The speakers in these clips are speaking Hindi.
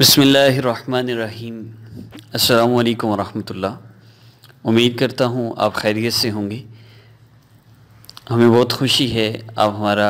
बसमीम् अल्लाम वरहमतुल्ला उम्मीद करता हूँ आप खैरियत से होंगे हमें बहुत खुशी है आप हमारा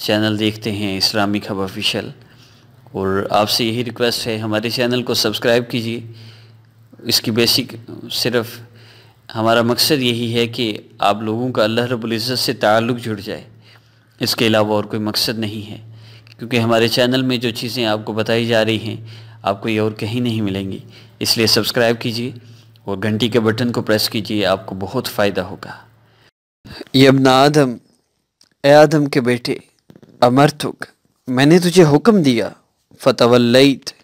चैनल देखते हैं इस्लामिक हब ऑफिशल और आपसे यही रिक्वेस्ट है हमारे चैनल को सब्सक्राइब कीजिए इसकी बेसिक सिर्फ हमारा मकसद यही है कि आप लोगों का अल्लाह रबुल्ज़त से ताल्लुक़ जुड़ जाए इसके अलावा और कोई मकसद नहीं है क्योंकि हमारे चैनल में जो चीज़ें आपको बताई जा रही हैं आपको ये और कहीं नहीं मिलेंगी इसलिए सब्सक्राइब कीजिए और घंटी के बटन को प्रेस कीजिए आपको बहुत फ़ायदा होगा यमना आदम ए आदम के बेटे अमर तुक मैंने तुझे हुक्म दिया फतवल्लईत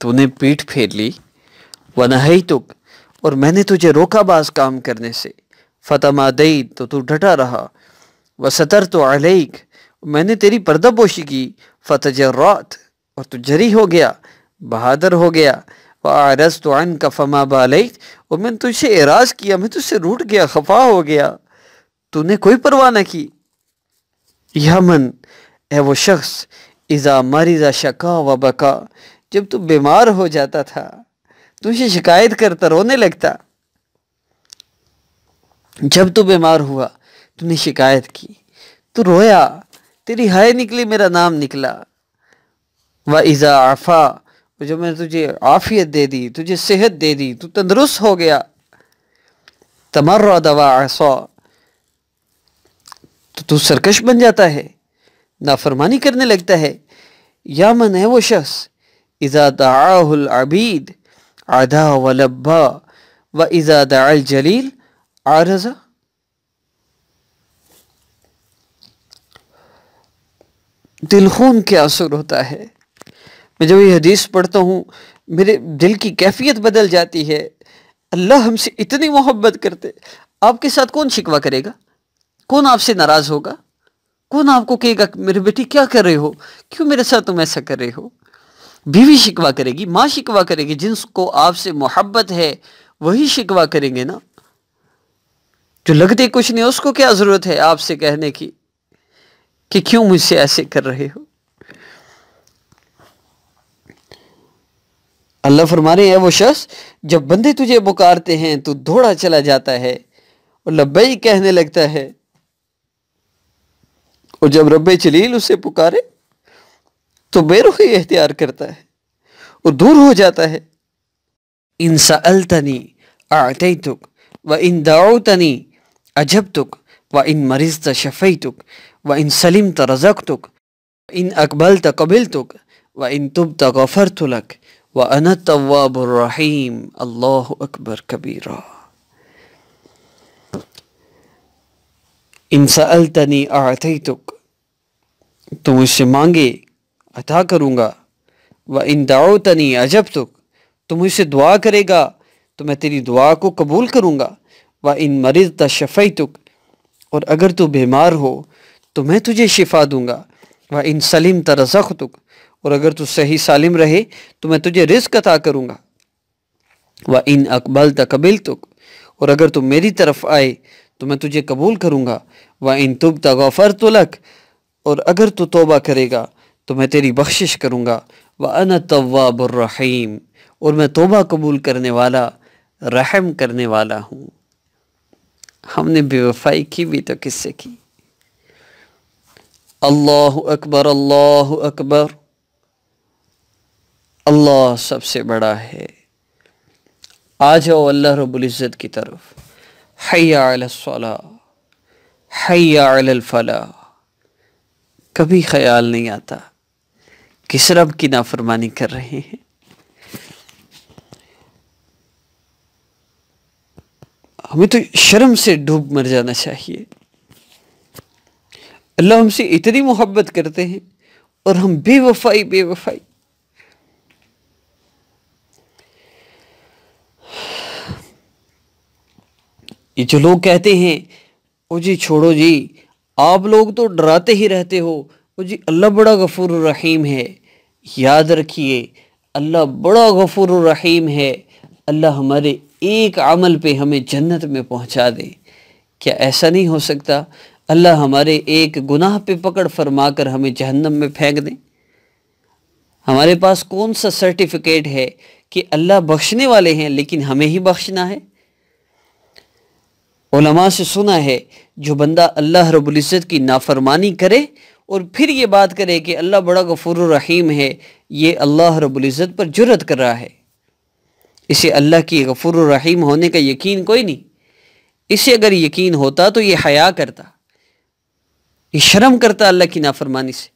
तूने पीठ फेर ली वनहई तुक और मैंने तुझे रोका बाज काम करने से दई तो तू डटा रहा व सतर तो अलैक मैंने तेरी पर्दापोशी की फ़तजर्रात और तू जरी हो गया बहादुर हो गया व आरस तो अन का फमा बालई और मैंने तुझसे एराज किया मैं तुझसे रूट गया खफा हो गया तूने कोई परवाह ना की यह मन है वो शख्स इज़ा मरीजा शका व बका जब तू बीमार हो जाता था तुझे शिकायत करता रोने लगता जब तू बीमार हुआ तूने शिकायत की तू रोया तेरी हाय निकली मेरा नाम निकला व इज़ा आफ़ा जो मैंने तुझे आफ़ियत दे दी तुझे सेहत दे दी तू तंदरुस्त हो गया तमर दवा आसा तो तू सरकश बन जाता है नाफरमानी करने लगता है या मन है वो शख्स इज़ा दाहुल आबीद आधा वलब्बा व इज़ा दाल जलील आरजा दिल खून के असर होता है मैं जब ये हदीस पढ़ता हूँ मेरे दिल की कैफियत बदल जाती है अल्लाह हमसे इतनी मोहब्बत करते आपके साथ कौन शिकवा करेगा कौन आपसे नाराज़ होगा कौन आपको कहेगा मेरे बेटी क्या कर रहे हो क्यों मेरे साथ तुम ऐसा कर रहे हो बीवी शिकवा करेगी माँ शिकवा करेगी जिनको आपसे मोहब्बत है वही शिकवा करेंगे ना जो लगते कुछ नहीं उसको क्या ज़रूरत है आपसे कहने की कि क्यों मुझसे ऐसे कर रहे हो अल्लाह फरमा रहे हैं वो शख्स जब बंदे तुझे पुकारते हैं तो दौड़ा चला जाता है और लब्बई कहने लगता है और जब रब्बे जलील उसे पुकारे तो बेरुखी इख्तियार करता है और दूर हो जाता है इन अलतनी आते तुक व इन तनी अजब तुक व इन मरीज तशफ़ी तुक व इन सलीम तो रजक तुक इन अकबल तो कबिल तुक व इन तुब तफ़र गफ़र तुलक व अन तवाबरिम अल्लाह अकबर कबीरा इन सल तनी आते तुक तुम मुझसे मांगे अता करूँगा व इन दाओ तनी अजब तुक तुम मुझसे दुआ करेगा तो मैं तेरी दुआ को कबूल करूँगा व इन मरीज तशफ़ी तुक और अगर तू बीमार हो तो मैं तुझे शिफा दूंगा वह इन सलीम तरजख और अगर तू सही सालिम रहे तो मैं तुझे रिस्क अता करूँगा व इन अकबल तकबिल तुक और अगर तुम मेरी तरफ आए तो मैं तुझे कबूल करूँगा व इन तुब तगफ़र तुलक और अगर तू तोबा करेगा तो मैं तेरी बख्शिश करूँगा व अन तवाबरहीम और मैं तोबा कबूल करने वाला रहम करने वाला हूँ हमने बेवफाई की भी तो किससे की अल्लाह अकबर अल्लाह अकबर अल्लाह सबसे बड़ा है आ जाओ अल्लाह रबुल्ज़त की तरफ हया फला कभी ख्याल नहीं आता किस रब की नाफरमानी कर रहे हैं हमें तो शर्म से डूब मर जाना चाहिए अल्लाह हमसे इतनी मोहब्बत करते हैं और हम बेवफाई बेवफाई ये जो लोग कहते हैं ओ जी छोड़ो जी आप लोग तो डराते ही रहते हो ओ जी अल्लाह बड़ा गफूर रहीम है याद रखिए अल्लाह बड़ा गफूर रहीम है अल्लाह हमारे एक अमल पे हमें जन्नत में पहुंचा दे क्या ऐसा नहीं हो सकता अल्लाह हमारे एक गुनाह पे पकड़ फरमा कर हमें जहन्नम में फेंक दें हमारे पास कौन सा सर्टिफिकेट है कि अल्लाह बख्शने वाले हैं लेकिन हमें ही बख्शना है ओलमा से सुना है जो बंदा अल्लाह रबुल्ज़त की नाफरमानी करे और फिर ये बात करे कि अल्लाह बड़ा गफूर रहीम है ये अल्लाह रबुल्ज़त पर जुरत कर रहा है इसे अल्लाह की गफूर रहीम होने का यकीन कोई नहीं इसे अगर यकीन होता तो ये हया करता ये शर्म करता अल्लाह की नाफरमानी से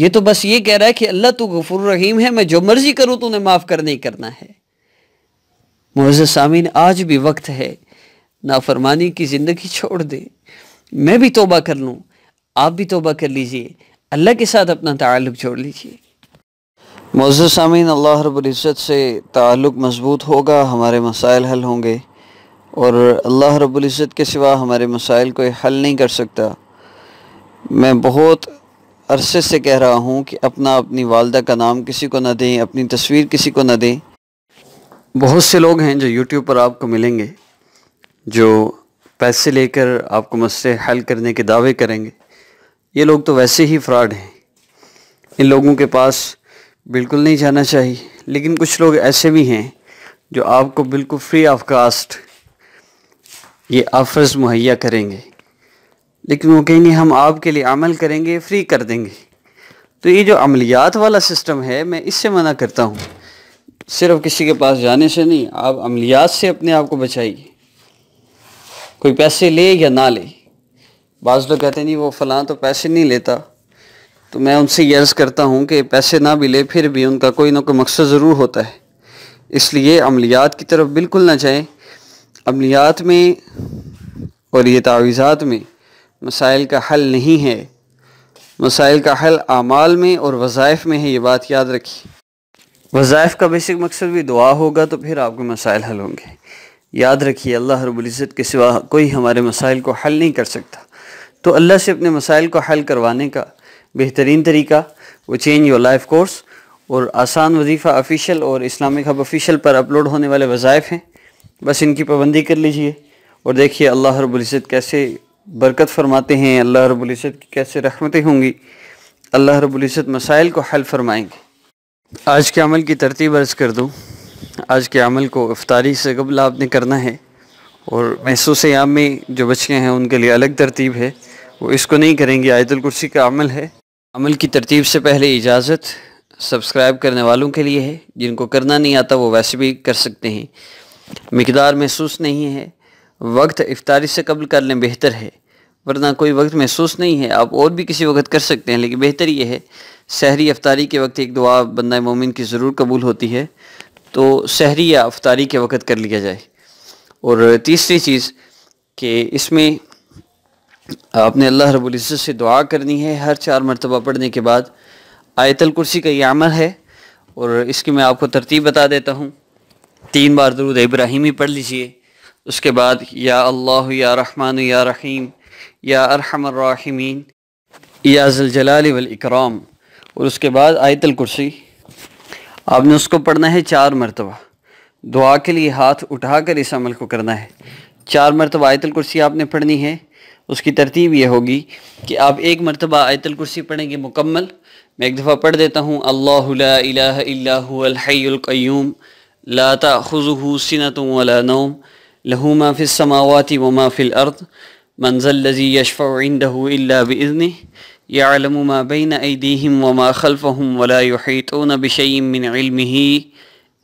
ये तो बस ये कह रहा है कि अल्लाह तो गफुर रहीम है मैं जो मर्ज़ी करूँ तो उन्हें माफ़ कर नहीं करना है मोज़ सामिन आज भी वक्त है नाफरमानी की ज़िंदगी छोड़ दे मैं भी तोबा कर लूँ आप भी तोबा कर लीजिए अल्लाह के साथ अपना ताल्लुक जोड़ लीजिए मोज़ सामिन अल्लाह रब्ज़त से ताल्लुक मजबूत होगा हमारे मसाइल हल होंगे और अल्लाह रब्ज़त के सिवा हमारे मसाइल कोई हल नहीं कर सकता मैं बहुत अरसे से कह रहा हूँ कि अपना अपनी वालदा का नाम किसी को ना दें अपनी तस्वीर किसी को ना दें बहुत से लोग हैं जो यूट्यूब पर आपको मिलेंगे जो पैसे लेकर आपको मसले हल करने के दावे करेंगे ये लोग तो वैसे ही फ्रॉड हैं इन लोगों के पास बिल्कुल नहीं जाना चाहिए लेकिन कुछ लोग ऐसे भी हैं जो आपको बिल्कुल फ्री ऑफ कास्ट ये ऑफर्स मुहैया करेंगे लेकिन वो कहेंगे हम आपके लिए अमल करेंगे फ्री कर देंगे तो ये जो अमलियात वाला सिस्टम है मैं इससे मना करता हूँ सिर्फ किसी के पास जाने से नहीं आप अमलियात से अपने आप को बचाइए कोई पैसे ले या ना ले बाज़ लोग कहते नहीं वो फ़लाँ तो पैसे नहीं लेता तो मैं उनसे ये अर्ज़ करता हूँ कि पैसे ना भी ले फिर भी उनका कोई ना कोई मकसद ज़रूर होता है इसलिए अमलियात की तरफ बिल्कुल ना जाएँ अमलियात में और ये तावीज़ात में मसाइल का हल नहीं है मसाइल का हल आमाल में और वज़ाइफ में है ये बात याद रखिए वज़ाइफ का बेसिक मकसद भी दुआ होगा तो फिर आपके मसाइल हल होंगे याद रखिए अल्लाह रबुल्ज़त के सिवा कोई हमारे मसाइल को हल नहीं कर सकता तो अल्लाह से अपने मसाइल को हल करवाने का बेहतरीन तरीका वो चेंज योर लाइफ कोर्स और आसान वजीफ़ा ऑफिशियल और इस्लामिक हब ऑफिशियल पर अपलोड होने वाले वज़ाइफ हैं बस इनकी पाबंदी कर लीजिए और देखिए अल्लाह रबुल्ज़त कैसे बरकत फरमाते हैं अल्लाह रबुल्ज़त की कैसे रहमतें होंगी अल्लाह रबुल्ज़त मसाइल को हल फरमाएंगे आज के अमल की तरतीब अर्ज़ कर दूँ आज के अमल को अफ्तारी से कबल आपने करना है और महसूस याम में जो बच्चे हैं उनके लिए अलग तरतीब है वो इसको नहीं करेंगे आयतुल कुर्सी का अमल है अमल की तरतीब से पहले इजाज़त सब्सक्राइब करने वालों के लिए है जिनको करना नहीं आता वो वैसे भी कर सकते हैं मकदार महसूस नहीं है वक्त इफ्तारी से कबल कर लें बेहतर है वरना कोई वक्त महसूस नहीं है आप और भी किसी वक्त कर सकते हैं लेकिन बेहतर ये है शहरी अफ्तारी के वक्त एक दुआ बंदा मोमिन की ज़रूर कबूल होती है तो शहरी या अफ्तारी के वक्त कर लिया जाए और तीसरी चीज़ कि इसमें आपने अल्लाह रबुल्ज़त से दुआ करनी है हर चार मरतबा पढ़ने के बाद आयतल कुर्सी का ये अमल है और इसकी मैं आपको तरतीब बता देता हूँ तीन बार दरूद इब्राहिमी पढ़ लीजिए उसके बाद या अल्लाह या रहमान या रहीम या अरहमर्राहिमीन या जलजलाल वल इकराम और उसके बाद आयतल कुर्सी आपने उसको पढ़ना है चार मरतबा दुआ के लिए हाथ उठा कर इस अमल को करना है चार मरतबा आयतल कुर्सी आपने पढ़नी है उसकी तरतीब यह होगी कि आप एक मरतबा आयतल कुर्सी पढ़ेंगे मुकम्मल मैं एक दफ़ा पढ़ देता हूँ अल्लाह लाता खुजू सिनत वला नौम له ما في السماوات وما في الأرض من ذا الذي يشفع عنده إلا بإذنه يعلم ما بين أيديهم وما خلفهم ولا يحيطون بشيء من علمه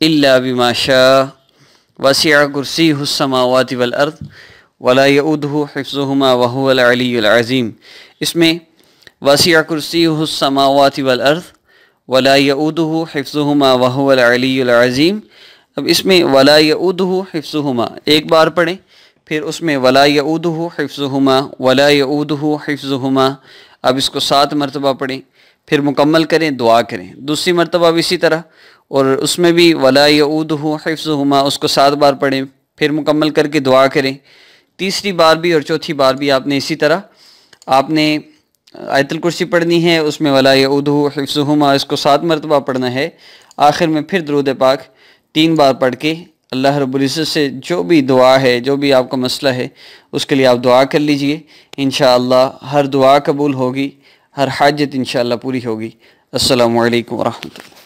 إلا بما شاء وسع كرسيه السماوات والأرض ولا يؤده حفظهما وهو العلي العظيم इसमें وسع كرسيه السماوات والأرض ولا يؤده حفظهما وهو العلي العظيم अब इसमें वला यऊदहु हिफ्जुहुमा एक बार पढ़ें फिर उसमें वला यऊदहु हिफ्जुहुमा वला यऊदहु हिफ्जुहुमा अब इसको सात मरतबा पढ़ें फिर मुकम्मल करें दुआ करें दूसरी मरतबा भी इसी तरह और उसमें भी वला यऊदहु हिफ्जुहुमा उसको सात बार पढ़ें फिर मुकम्मल करके दुआ करें तीसरी बार भी और चौथी बार भी आपने इसी तरह आपने आयतल कुर्सी पढ़नी है उसमें वला यऊदहु हिफ्जुहुमा इसको सात मरतबा पढ़ना है आखिर में फिर द्रोद पाक तीन बार पढ़ के अल्लाह रब्ज़त से जो भी दुआ है जो भी आपका मसला है उसके लिए आप दुआ कर लीजिए इन हर दुआ कबूल होगी हर हाजत इन पूरी होगी अल्लाम वरहमल